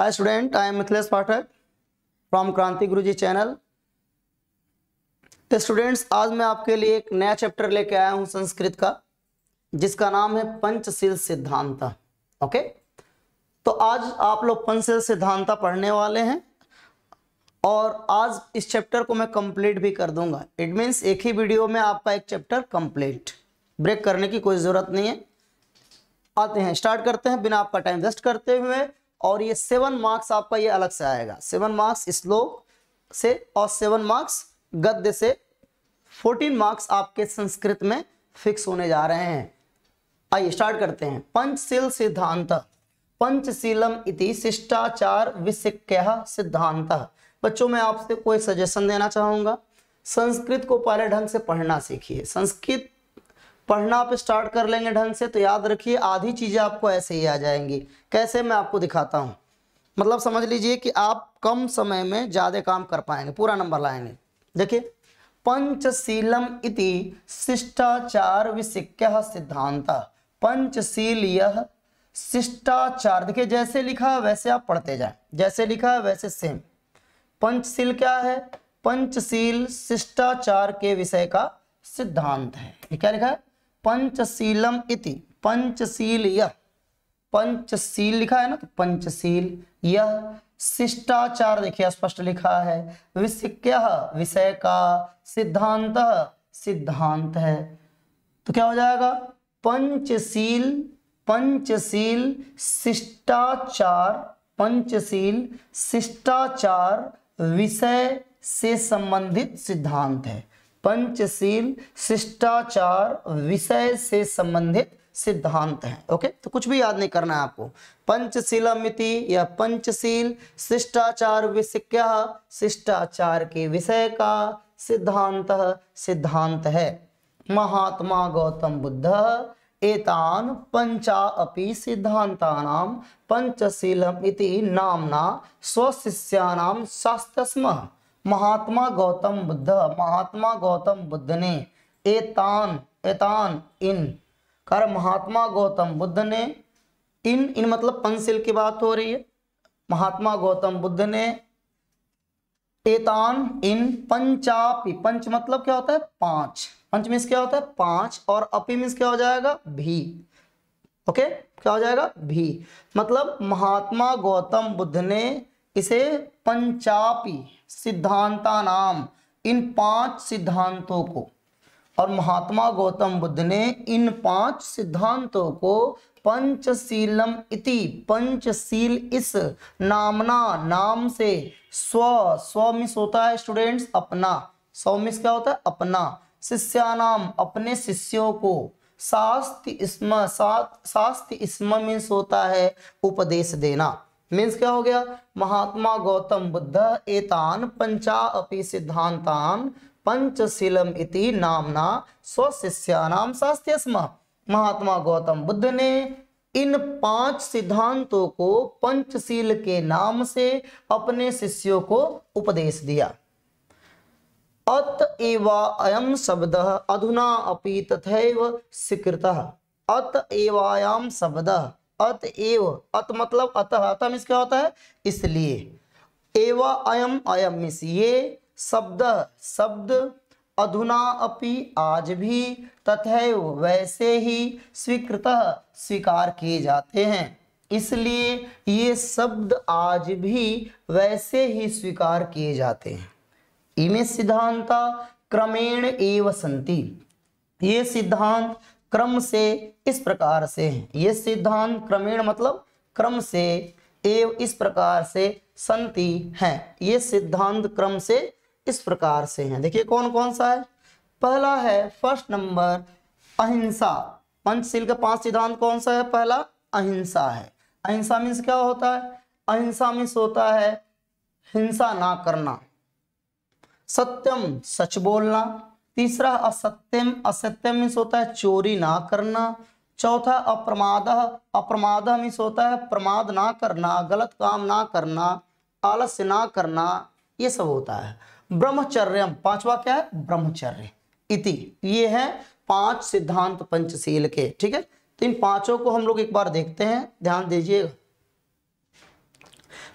hi student I am Mithilesh Pathak from Kranti Guruji channel तो students आज मैं आपके लिए एक नया चैप्टर लेके आया हूँ संस्कृत का जिसका नाम है पंचशील सिद्धांत ओके तो आज आप लोग पंचशील सिद्धांत पढ़ने वाले हैं और आज इस चैप्टर को मैं कंप्लीट भी कर दूंगा इट मीन्स एक ही वीडियो में आपका एक चैप्टर कंप्लीट ब्रेक करने की कोई ज़रूरत नहीं है आते हैं स्टार्ट करते हैं बिना आपका टाइम वेस्ट करते हुए और ये सेवन मार्क्स आपका ये अलग से आएगा सेवन मार्क्स श्लोक से और सेवन मार्क्स गद्य से फोर्टीन मार्क्स आपके संस्कृत में फिक्स होने जा रहे हैं आइए स्टार्ट करते हैं पंचशील सिद्धांत पंचशीलम इति शिष्टाचार क्या सिद्धांत बच्चों में आपसे कोई सजेशन देना चाहूंगा संस्कृत को पहले ढंग से पढ़ना सीखिए संस्कृत पढ़ना आप स्टार्ट कर लेंगे ढंग से तो याद रखिए आधी चीज़ें आपको ऐसे ही आ जाएंगी कैसे मैं आपको दिखाता हूँ मतलब समझ लीजिए कि आप कम समय में ज़्यादा काम कर पाएंगे पूरा नंबर लाएंगे देखिए पंचशीलम इति शिष्टाचार विशिक्य सिद्धांत पंचशील यह शिष्टाचार देखिए जैसे लिखा वैसे आप पढ़ते जाएं जैसे लिखा वैसे सेम पंचशील क्या है पंचशील शिष्टाचार के विषय का सिद्धांत है क्या लिखा है पंचशीलम इति पंचशील यह पंचशील लिखा है ना तो पंचशील यह शिष्टाचार देखिए स्पष्ट लिखा है विषय विषय का सिद्धांत सिद्धांत है तो क्या हो जाएगा पंचशील पंचशील शिष्टाचार पंचशील शिष्टाचार विषय से संबंधित सिद्धांत है पंचशील शिष्टाचार विषय से संबंधित सिद्धांत है ओके तो कुछ भी याद नहीं करना है आपको पंचशीलमिति या पंचशील शिष्टाचार विषय क्या शिष्टाचार के विषय का सिद्धांत सिद्धांत है महात्मा गौतम बुद्ध एतान पंचा अपि सिद्धांतानां पंचशीलमिति नामना स्वशिष्याम शास्त्र महात्मा गौतम बुद्ध महात्मा गौतम बुद्ध ने एतान एतान इन कर महात्मा गौतम बुद्ध ने इन इन मतलब पंसिल की बात हो रही है महात्मा गौतम बुद्ध ने एतान इन पंचापी पंच मतलब क्या होता है पांच पंच मीन्स क्या होता है पांच और अपी मीन्स क्या हो जाएगा भी ओके क्या हो जाएगा भी मतलब महात्मा गौतम बुद्ध ने इसे पंचापी सिद्धांता नाम इन पांच सिद्धांतों को और महात्मा गौतम बुद्ध ने इन पांच सिद्धांतों को पंचशीलम इति पंचशील इस नामना नाम से स्व स्व होता है स्टूडेंट्स अपना स्वमिश क्या होता है अपना नाम अपने शिष्यों को शास्त्र इसम शास्त्र इसम मीन्स होता है उपदेश देना मीन्स क्या हो गया महात्मा गौतम बुद्ध एतान पंचा अपि सिद्धांतान पंचशीलम इति नामना स्वशिष्यानाम शास्त्र महात्मा गौतम बुद्ध ने इन पांच सिद्धांतों को पंचशील के नाम से अपने शिष्यों को उपदेश दिया अत एवा अयम शब्द अधुना अपि तथैव स्वीकृत अत एवायाम शब्द अतएव अत मतलब अतः अतः मीन्स क्या होता है इसलिए एव अयम अयम मीन्स ये शब्द शब्द अधुना अपि आज भी तथैव वैसे ही स्वीकृत स्वीकार किए जाते हैं इसलिए ये शब्द आज भी वैसे ही स्वीकार किए जाते हैं इमे सिद्धांत क्रमेण एव संति ये सिद्धांत क्रम से इस प्रकार से हैं ये सिद्धांत क्रमेण मतलब क्रम से एवं इस प्रकार से संति हैं ये सिद्धांत क्रम से इस प्रकार से हैं देखिए कौन कौन सा है पहला है फर्स्ट नंबर अहिंसा पंचशील का पांच सिद्धांत कौन सा है पहला अहिंसा है अहिंसा मीन्स क्या होता है अहिंसा मीन्स होता है हिंसा ना करना सत्यम सच बोलना तीसरा असत्यम असत्यम मीन्स होता है चोरी ना करना चौथा अप्रमाद अप्रमाद मीन्स होता है प्रमाद ना करना गलत काम ना करना आलस्य ना करना ये सब होता है ब्रह्मचर्यम पांचवा क्या है ब्रह्मचर्य इति ये है पांच सिद्धांत पंचशील के ठीक है तो इन पांचों को हम लोग एक बार देखते हैं ध्यान दीजिएगा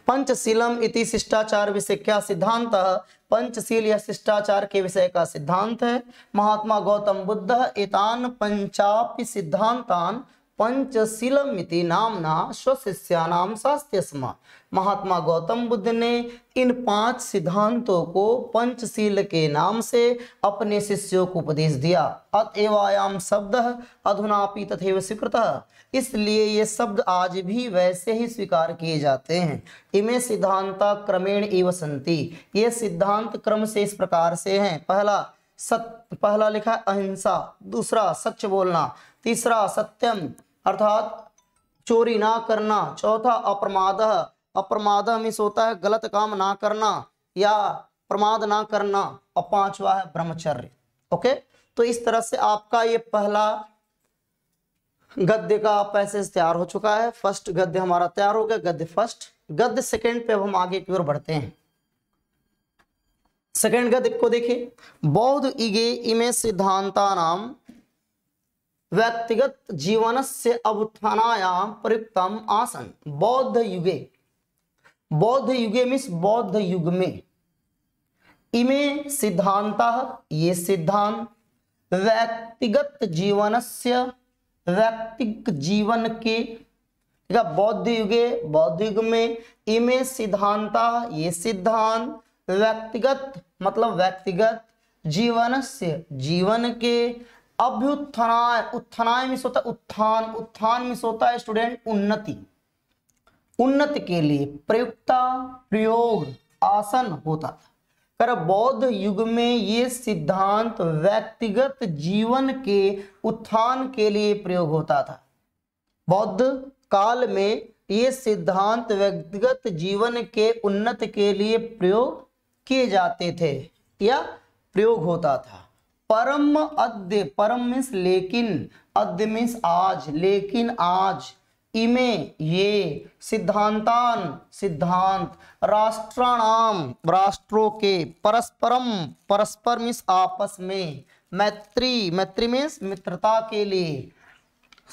पंचशीलम इति शिष्टाचार विषय क्या सिद्धांत पंचशील या शिष्टाचार के विषय का सिद्धांत है महात्मा गौतम बुद्ध इतान पंचाप्य सिद्धांतान पंचशीलम नामना स्वशिष्याम शास्त्र महात्मा गौतम बुद्ध ने इन पांच सिद्धांतों को पंचशील के नाम से अपने शिष्यों को उपदेश दिया अतएवायाम शब्द अधुना तथेव स्वीकृत इसलिए ये शब्द आज भी वैसे ही स्वीकार किए जाते हैं इमें सिद्धांता क्रमेण एव संति ये सिद्धांत क्रम से इस प्रकार से हैं पहला सत पहला लिखा अहिंसा दूसरा सच बोलना तीसरा सत्यम अर्थात चोरी ना करना चौथा अप्रमाद अप्रमाद मिस होता है गलत काम ना करना या प्रमाद ना करना और पांचवा है ब्रह्मचर्य ओके तो इस तरह से आपका ये पहला गद्य का पैसेज तैयार हो चुका है फर्स्ट गद्य हमारा तैयार हो गया गद्य फर्स्ट गद्य सेकंड पे अब हम आगे की ओर बढ़ते हैं सेकंड गद्य को देखिए बौद्ध इगे इमे सिद्धांता नाम व्यक्तिगत जीवन से अवथानायाम प्रयुक्तम आसन बौद्ध युगे बौद्ध युगे मिस बौद्ध युग में इमे सिद्धांत ये सिद्धांत व्यक्तिगत जीवन से व्यक्तिक जीवन के ठीक है बौद्ध युगे बौद्ध युग में इमे सिद्धांत ये सिद्धांत व्यक्तिगत मतलब व्यक्तिगत जीवन से जीवन के अभ्युत्थनाय उत्थनाय में होता है उत्थान उत्थान में होता है स्टूडेंट उन्नति उन्नति के लिए प्रयुक्ता प्रयोग आसन होता था कर बौद्ध युग में ये सिद्धांत व्यक्तिगत जीवन के उत्थान के लिए प्रयोग होता था बौद्ध काल में ये सिद्धांत व्यक्तिगत जीवन के उन्नत के लिए प्रयोग किए जाते थे या प्रयोग होता था परम अद्य परम मीन्स लेकिन अद्य मीन्स आज लेकिन आज इमे ये सिद्धांतान सिद्धांत राष्ट्राणाम राष्ट्रों के परस्परम परस्पर मीन्स आपस में मैत्री मैत्री मीन्स मित्रता के लिए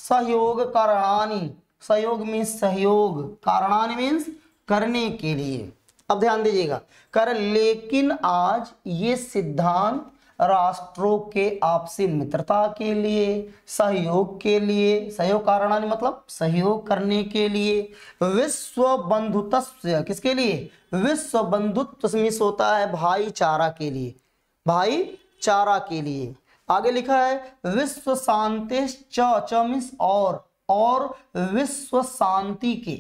सहयोग कारणानी सहयोग मीन्स सहयोग कारणानी मीन्स करने के लिए अब ध्यान दीजिएगा कर लेकिन आज ये सिद्धांत राष्ट्रों के आपसी मित्रता के लिए सहयोग के लिए सहयोग कारण मतलब सहयोग करने के लिए विश्व बंधुत्व किसके लिए विश्व बंधुत्व मिस होता है भाईचारा के लिए भाईचारा के लिए आगे लिखा है विश्व शांति च और और विश्व शांति के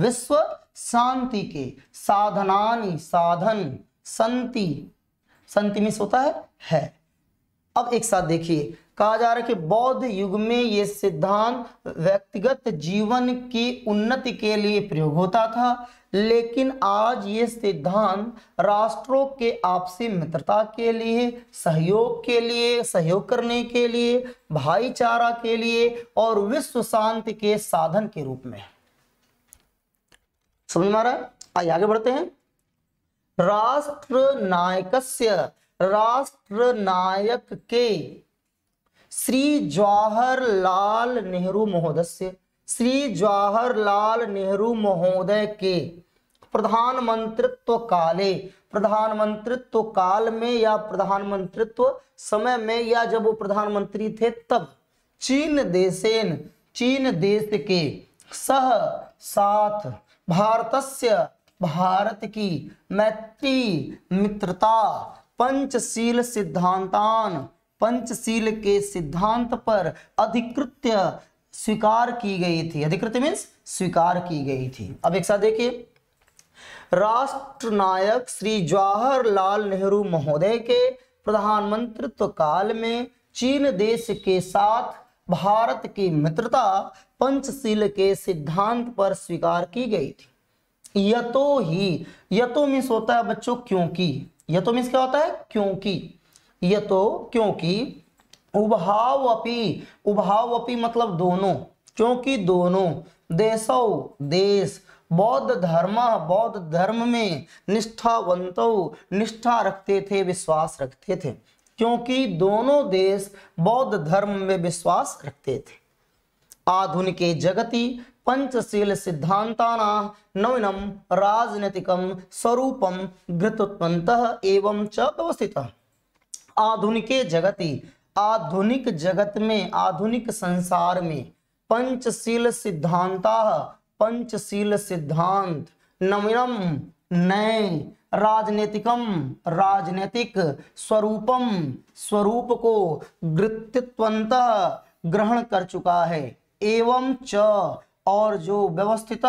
विश्व शांति के साधनानी साधन संति संतिमिश होता है है अब एक साथ देखिए कहा जा रहा है कि बौद्ध युग में यह सिद्धांत व्यक्तिगत जीवन की उन्नति के लिए प्रयोग होता था लेकिन आज ये सिद्धांत राष्ट्रों के आपसी मित्रता के लिए सहयोग के लिए सहयोग करने के लिए भाईचारा के लिए और विश्व शांति के साधन के रूप में समझ में आ रहा है आइए आगे बढ़ते हैं राष्ट्र नायक राष्ट्र नायक के श्री जवाहरलाल नेहरू महोदय से श्री जवाहरलाल नेहरू महोदय के प्रधानमंत्रित्व काले प्रधानमंत्रित्व काल में या प्रधानमंत्रित्व समय में या जब वो प्रधानमंत्री थे तब चीन देशेन चीन देश के सह साथ भारतस्य भारत की मैत्री मित्रता पंचशील सिद्धांतान पंचशील के सिद्धांत पर अधिकृत स्वीकार की गई थी अधिकृत मीन्स स्वीकार की गई थी अब एक साथ देखिए राष्ट्र नायक श्री जवाहरलाल नेहरू महोदय के प्रधानमंत्रित्व काल में चीन देश के साथ भारत की मित्रता पंचशील के सिद्धांत पर स्वीकार की गई थी यतो ही यतो मीन्स होता है बच्चों क्योंकि यतो मीन्स क्या होता है क्योंकि यतो क्योंकि उभाव अपी उभाव अपी मतलब दोनों क्योंकि दोनों देशो देश बौद्ध धर्म बौद्ध धर्म में निष्ठावंत निष्ठा रखते थे विश्वास रखते थे क्योंकि दोनों देश बौद्ध धर्म में विश्वास रखते थे आधुनिक जगति पंचशील सिद्धांता नवीनम राजनीतिक स्वरूप घृतोत्पन्त एवं च व्यवस्थित आधुनिक जगति आधुनिक जगत में आधुनिक संसार में पंचशील सिद्धांता पंचशील सिद्धांत नवीनम नए राजनीतिकम राजनीतिक स्वरूपम स्वरूप को गृतित्वंत ग्रहण कर चुका है एवं च और जो व्यवस्थित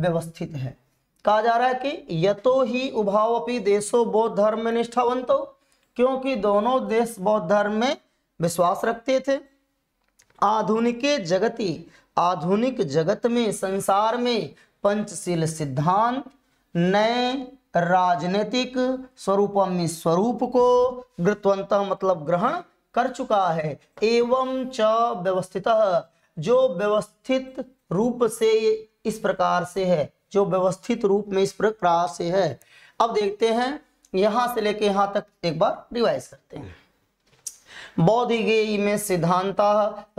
व्यवस्थित है कहा जा रहा है कि यतो ही उभावपी देशो बौद्ध धर्म में निष्ठावंत हो क्योंकि दोनों देश बौद्ध धर्म में विश्वास रखते थे आधुनिक जगति आधुनिक जगत में संसार में पंचशील सिद्धांत नए राजनीतिक स्वरूपम स्वरूप को गृतवंत मतलब ग्रहण कर चुका है एवं च व्यवस्थित जो व्यवस्थित रूप से इस प्रकार से है जो व्यवस्थित रूप में इस प्रकार से है अब देखते हैं यहां से लेके यहां तक एक बार रिवाइज करते हैं बौद्धिगे में सिद्धांत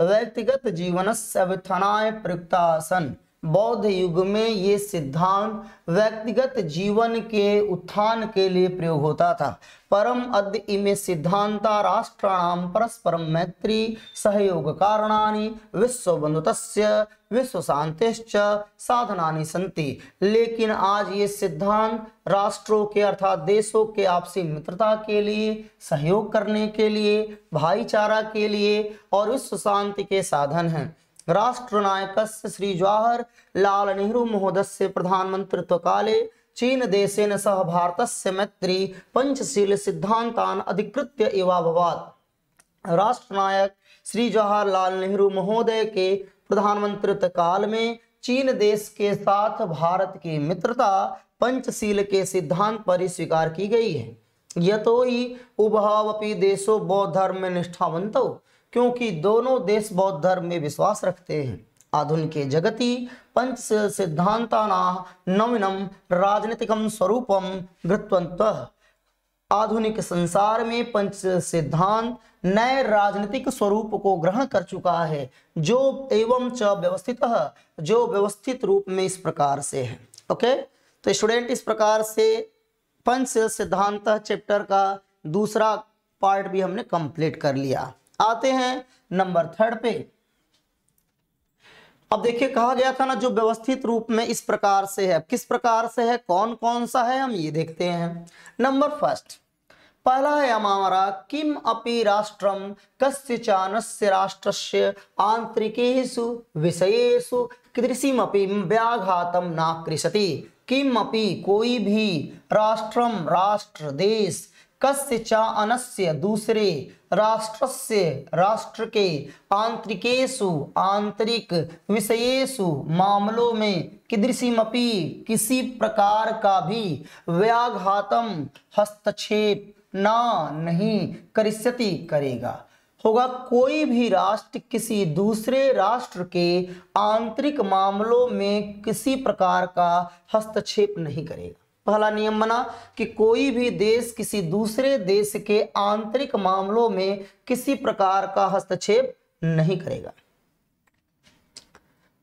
व्यक्तिगत जीवन से प्रयुक्ता सन बौद्ध युग में ये सिद्धांत व्यक्तिगत जीवन के उत्थान के लिए प्रयोग होता था परम अद्य सिद्धांता सिद्धांत राष्ट्राणाम परस्परम मैत्री सहयोग विश्व बंधुत विश्व शांति साधना संति लेकिन आज ये सिद्धांत राष्ट्रों के अर्थात देशों के आपसी मित्रता के लिए सहयोग करने के लिए भाईचारा के लिए और विश्व शांति के साधन हैं राष्ट्रनायकस्य श्री जवाहर लाल नेहरू तो काले चीन देशन सह से मैत्री पंचशील सिद्धांतान अधिकृत्य एवाभवात् राष्ट्रनायक श्री जवाहरलाल नेहरू महोदय के प्रधानमंत्री काल में चीन देश के साथ भारत की मित्रता पंचशील के सिद्धांत पर स्वीकार की गई है तो ही उभवपि देशों बौद्ध धर्म निष्ठावंत क्योंकि दोनों देश बौद्ध धर्म में विश्वास रखते हैं आधुनिक जगति पंच सिद्धांताना नवीनम राजनीतिकम स्वरूपम गृतवंत आधुनिक संसार में पंच सिद्धांत नए राजनीतिक स्वरूप को ग्रहण कर चुका है जो एवं च व्यवस्थित जो व्यवस्थित रूप में इस प्रकार से है ओके तो स्टूडेंट इस प्रकार से पंच सिद्धांत चैप्टर का दूसरा पार्ट भी हमने कंप्लीट कर लिया आते हैं नंबर थर्ड पे अब देखिए कहा गया था ना जो व्यवस्थित रूप में इस प्रकार से है किस प्रकार से है कौन कौन सा है हम ये देखते हैं नंबर फर्स्ट पहला है हमारा किम अपि राष्ट्रम कस्य चाणस्य राष्ट्रस्य आंतरिकेशु विषयेशु कृषिमपि व्याघातम ना कृषति किम अपि कोई भी राष्ट्रम राष्ट्र देश कस्य च अनस्य दूसरे राष्ट्रस्य राष्ट्र के आंतरिकेशु आंतरिक विषयेशु मामलों में किदृशीमपि किसी प्रकार का भी व्याघातम हस्तक्षेप ना नहीं करिष्यति करेगा होगा कोई भी राष्ट्र किसी दूसरे राष्ट्र के आंतरिक मामलों में किसी प्रकार का हस्तक्षेप नहीं करेगा पहला नियम बना कि कोई भी देश किसी दूसरे देश के आंतरिक मामलों में किसी प्रकार का हस्तक्षेप नहीं करेगा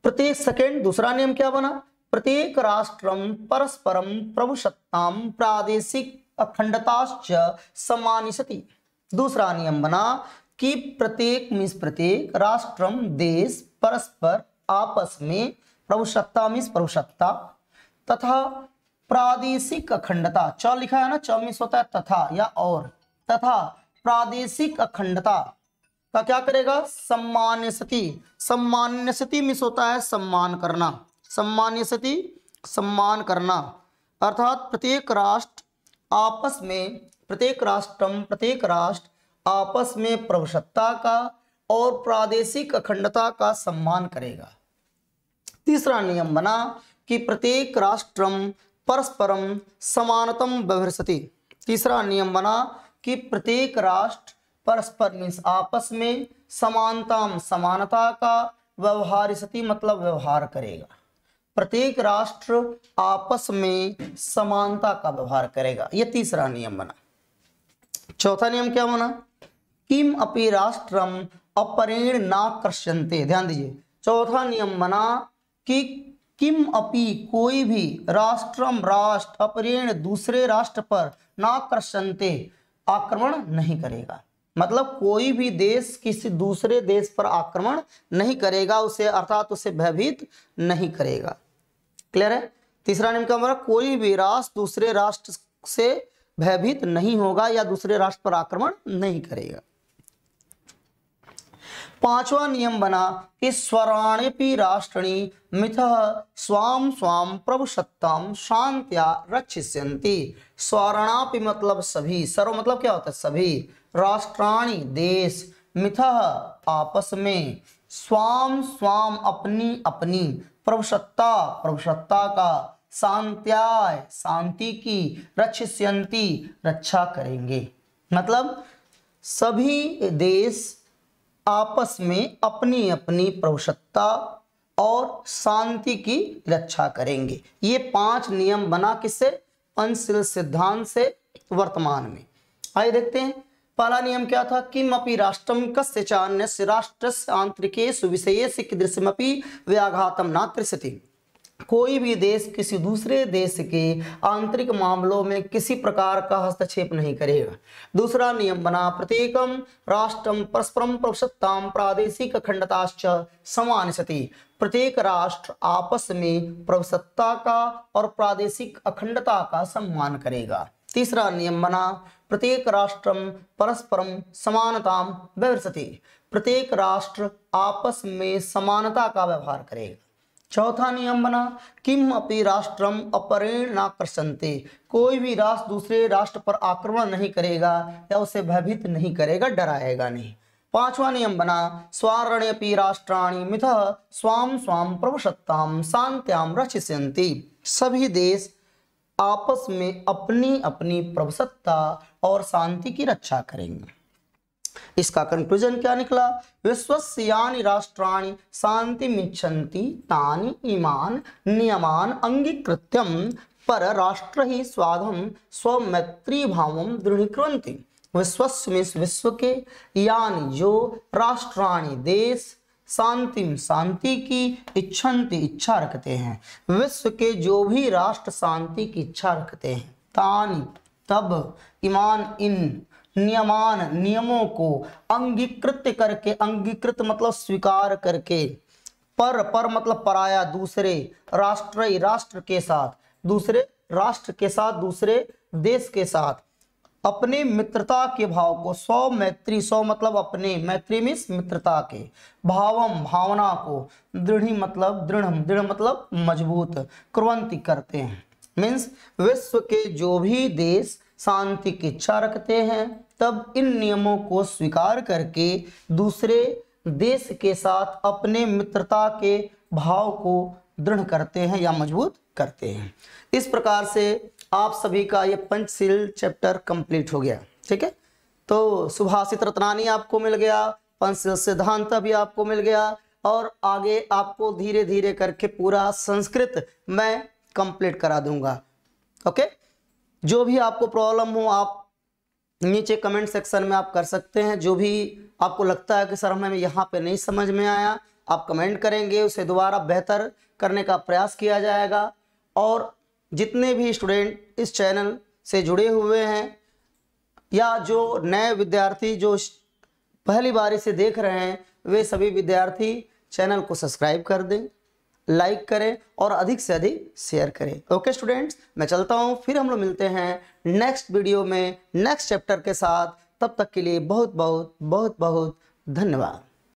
प्रत्येक सेकेंड दूसरा नियम क्या बना प्रत्येक राष्ट्रम परस्परम प्रभुसत्ताम प्रादेशिक अखंडताश्च समानिशति दूसरा नियम बना कि प्रत्येक मिस प्रत्येक राष्ट्रम देश परस्पर आपस में प्रभुसत्ता मिस प्रभुसत्ता तथा प्रादेशिक अखंडता च लिखा है ना च होता है तथा या और तथा प्रादेशिक अखंडता का क्या करेगा सम्मान्य सती सम्मान्य सती मिस होता है सम्मान करना सम्मान्य सती सम्मान करना अर्थात प्रत्येक राष्ट्र आपस में प्रत्येक राष्ट्रम प्रत्येक राष्ट्र आपस में प्रवशत्ता का और प्रादेशिक अखंडता का सम्मान करेगा तीसरा नियम बना कि प्रत्येक राष्ट्रम परस्परम समानतम व्यवहारती तीसरा नियम बना कि प्रत्येक राष्ट्र परस्पर मीन्स आपस में समानता समानता का व्यवहार सती मतलब व्यवहार करेगा प्रत्येक राष्ट्र आपस में समानता का व्यवहार करेगा यह तीसरा नियम बना चौथा नियम क्या बना किम अपि राष्ट्रम अपरेण ना कर्षंते ध्यान दीजिए चौथा नियम बना कि किम अपि कोई भी राष्ट्रम राष्ट्र अपरेण दूसरे राष्ट्र पर ना आक्रमण नहीं करेगा मतलब कोई भी देश किसी दूसरे देश पर आक्रमण नहीं करेगा उसे अर्थात उसे भयभीत नहीं करेगा क्लियर है तीसरा नियम का कोई भी राष्ट्र दूसरे राष्ट्र से भयभीत नहीं होगा या दूसरे राष्ट्र पर आक्रमण नहीं करेगा पांचवा नियम बना कि स्वराणी राष्ट्रणी मिथ स्वाम स्वाम प्रभुसत्तम शांत्या रक्षिष्यंती स्वरणापि मतलब सभी सर्व मतलब क्या होता है सभी राष्ट्राणी देश मिथ आपस में स्वाम स्वाम अपनी अपनी प्रभुसत्ता प्रभुसत्ता का शांत्याय शांति की रक्षिष्यंती रक्षा करेंगे मतलब सभी देश आपस में अपनी अपनी प्रवशकता और शांति की रक्षा करेंगे ये पांच नियम बना किससे पंचशील सिद्धांत से वर्तमान में आइए देखते हैं पहला नियम क्या था अपनी राष्ट्रम कस्य चान्य राष्ट्र आंतरिकेश से कीदृशमपि व्याघातम ना त्रिशती कोई भी देश किसी दूसरे देश के आंतरिक मामलों में किसी प्रकार का हस्तक्षेप नहीं करेगा दूसरा नियम बना प्रत्येकम राष्ट्रम परस्परम प्रवसत्ता प्रादेशिक अखंडता समान सती प्रत्येक राष्ट्र आपस में प्रवसत्ता का और प्रादेशिक अखंडता का सम्मान करेगा तीसरा नियम बना प्रत्येक राष्ट्रम परस्परम समानताम व्यवसती प्रत्येक राष्ट्र आपस में समानता का व्यवहार करेगा चौथा नियम बना किम अपनी राष्ट्रम अपरेण ना कर्षंते कोई भी राष्ट्र दूसरे राष्ट्र पर आक्रमण नहीं करेगा या उसे भयभीत नहीं करेगा डराएगा नहीं पांचवा नियम बना स्वारण्यपि राष्ट्राणी मिथ स्वाम स्वाम प्रवशत्ताम शांत्याम रचिष्यंती सभी देश आपस में अपनी अपनी प्रभसत्ता और शांति की रक्षा करेंगे इसका कंक्लूजन क्या निकला विश्वस्यानि राष्ट्राणी शांति मिच्छन्ति तानी ईमान नियमान अंगीकृत्यम पर राष्ट्र ही स्वाधम स्वमैत्री भाव दृढ़ीकृति विश्व मीन्स विश्व के यानी जो राष्ट्राणी देश शांति शांति की इच्छा इच्छा रखते हैं विश्व के जो भी राष्ट्र शांति की इच्छा रखते हैं तानी तब ईमान इन नियमान नियमों को अंगीकृत करके अंगीकृत मतलब स्वीकार करके पर पर मतलब पराया दूसरे राष्ट्र राष्ट्र के साथ दूसरे राष्ट्र के साथ दूसरे देश के साथ अपने मित्रता के भाव को सौ मैत्री सौ मतलब अपने मैत्री मिस मित्रता के भावम भावना को दृढ़ मतलब दृढ़ दृढ़ मतलब मजबूत क्रवंती करते हैं मीन्स विश्व के जो भी देश शांति की इच्छा रखते हैं तब इन नियमों को स्वीकार करके दूसरे देश के साथ अपने मित्रता के भाव को दृढ़ करते हैं या मजबूत करते हैं इस प्रकार से आप सभी का ये पंचशील चैप्टर कंप्लीट हो गया ठीक है तो सुभाषित रत्नानी आपको मिल गया पंचशील सिद्धांत भी आपको मिल गया और आगे आपको धीरे धीरे करके पूरा संस्कृत मैं कंप्लीट करा दूंगा ओके जो भी आपको प्रॉब्लम हो आप नीचे कमेंट सेक्शन में आप कर सकते हैं जो भी आपको लगता है कि सर हमें यहाँ पे नहीं समझ में आया आप कमेंट करेंगे उसे दोबारा बेहतर करने का प्रयास किया जाएगा और जितने भी स्टूडेंट इस चैनल से जुड़े हुए हैं या जो नए विद्यार्थी जो पहली बार इसे देख रहे हैं वे सभी विद्यार्थी चैनल को सब्सक्राइब कर दें लाइक करें और अधिक से अधिक शेयर करें ओके स्टूडेंट्स मैं चलता हूँ फिर हम लोग मिलते हैं नेक्स्ट वीडियो में नेक्स्ट चैप्टर के साथ तब तक के लिए बहुत बहुत बहुत बहुत धन्यवाद